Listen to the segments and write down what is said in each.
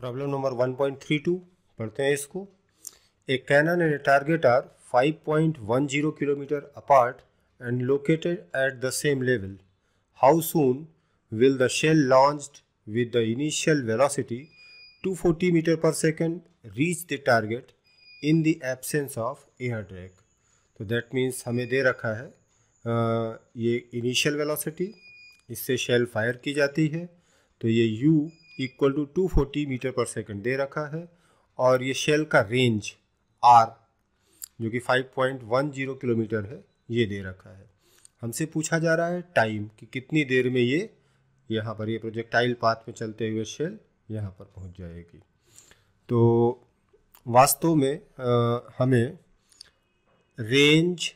Problem number 1.32 पढ़ते हैं इसको a can and a target R 5.10 kilometre apart and located at the same level how soon will the shell launch with the initial velocity 240 metre per second reach the target in the absence of air drag तो that means हमें दे रखा है आ, ये initial velocity इससे shell fire की जाती है तो ये u equal to 240 metre per second दे रखा है और ये शेल का रेंज आर जो कि 5.10 किलोमीटर है ये दे रखा है हमसे पूछा जा रहा है टाइम कि कितनी देर में ये यहाँ पर ये प्रोजेक्टाइल पाथ में चलते हुए शेल यहाँ पर पहुँच जाएगी तो वास्तव में आ, हमें range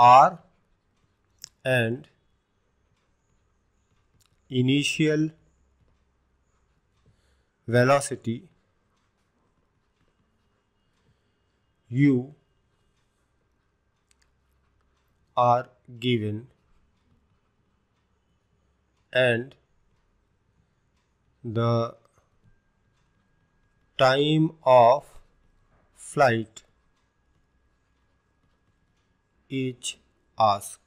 R and initial velocity u are given and the time of flight each asked.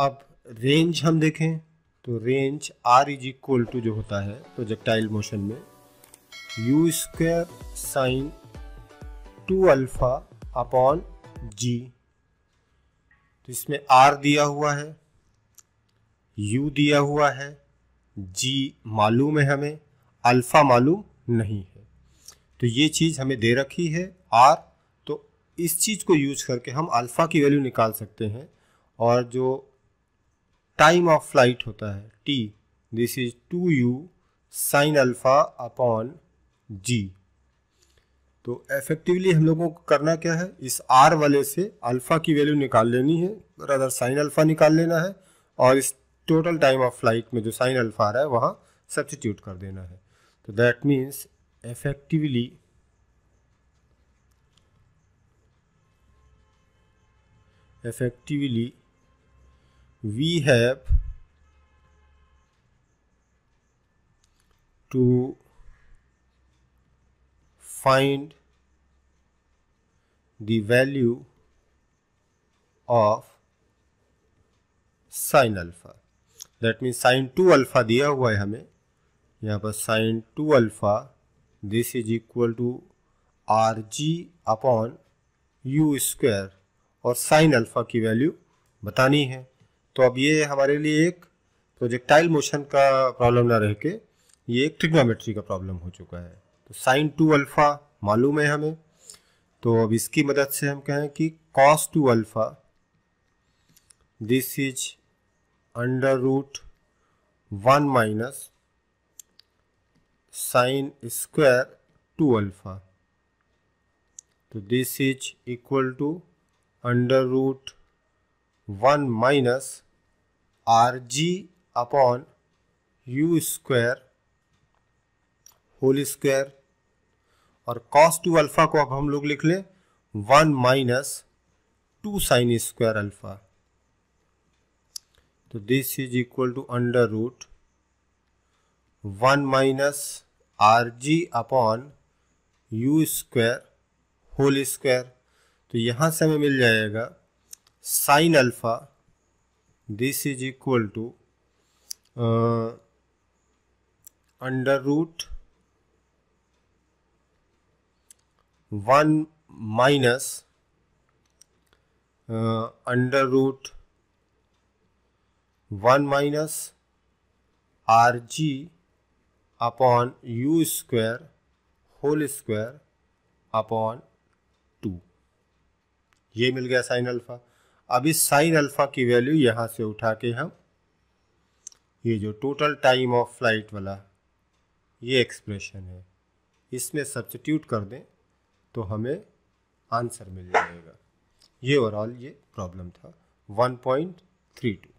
अब रेंज हम देखें तो range R is equal to जो होता है प्रोजेक्टाइल मोशन में u square sine two alpha upon g तो इसमें आर दिया हुआ है यू दिया हुआ है जी मालूम है हमें अल्फ़ा मालूम नहीं है तो ये चीज़ हमें दे रखी है आर तो इस चीज़ को यूज करके हम अल्फ़ा की वैल्यू निकाल सकते हैं और जो टाइम ऑफ फ्लाइट होता है T this is two u sine alpha upon g तो इफेक्टिवली हम लोगों को करना क्या है इस आर वाले से अल्फ़ा की वैल्यू निकाल लेनी है अदर साइन अल्फ़ा निकाल लेना है और इस टोटल टाइम ऑफ फ्लाइट में जो साइन अल्फ़ा आ रहा है वहाँ सब्सिट्यूट कर देना है तो that means effectively effectively we have to find the value of sine alpha that mean sine two alpha दिया हुआ है हमें यहाँ पर sine two alpha this is equal to R g upon u square और साइन अल्फ़ा की value बतानी है तो अब ये हमारे लिए एक प्रोजेक्टाइल मोशन का प्रॉब्लम ना रह के ये एक ट्रिग्नोमेट्री का प्रॉब्लम हो चुका है तो साइन टू अल्फ़ा मालूम है हमें तो अब इसकी मदद से हम कहें कि cos two alpha this is under root one minus sine square two alpha तो this is equal to under root one minus R g upon u square whole square और कॉस टू अल्फ़ा को अब हम लोग लिख लें one minus two sine square alpha तो this is equal to under root one minus R g upon u square whole square तो यहां से हमें मिल जाएगा sine alpha this is equal to uh, under root 1 minus uh, under root 1 minus rg upon u square whole square upon two ये मिल गया sine alpha अब इस साइन अल्फ़ा की वैल्यू यहाँ से उठा के हम ये जो टोटल टाइम ऑफ फ्लाइट वाला ये एक्सप्रेशन है इसमें सब्सिट्यूट कर दें तो हमें आंसर मिल जाएगा ये ओवरऑल ये प्रॉब्लम था वन पॉइंट थ्री टू